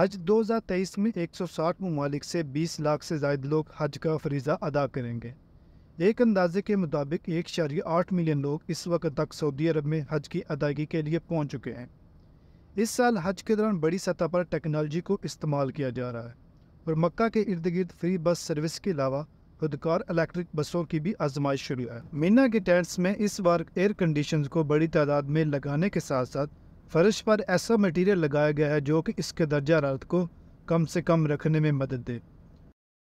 हज 2023 में 160 ममालिक से 20 लाख से जायद लोग हज का फरीज़ा अदा करेंगे एक अंदाजे के मुताबिक एक शारी आठ मिलियन लोग इस वक्त तक सऊदी अरब में हज की अदायगी के लिए पहुंच चुके हैं इस साल हज के दौरान बड़ी सतह पर टेक्नोलॉजी को इस्तेमाल किया जा रहा है और मक्का के इर्द गिर्द फ्री बस सर्विस के अलावा खुदकार इलेक्ट्रिक बसों की भी आजमाइश शुरू है मीना के टेंट्स में इस बार एयर कंडीशन को बड़ी तादाद में लगाने के साथ साथ फ़र्श पर ऐसा मटेरियल लगाया गया है जो कि इसके दर्जा रात को कम से कम रखने में मदद दे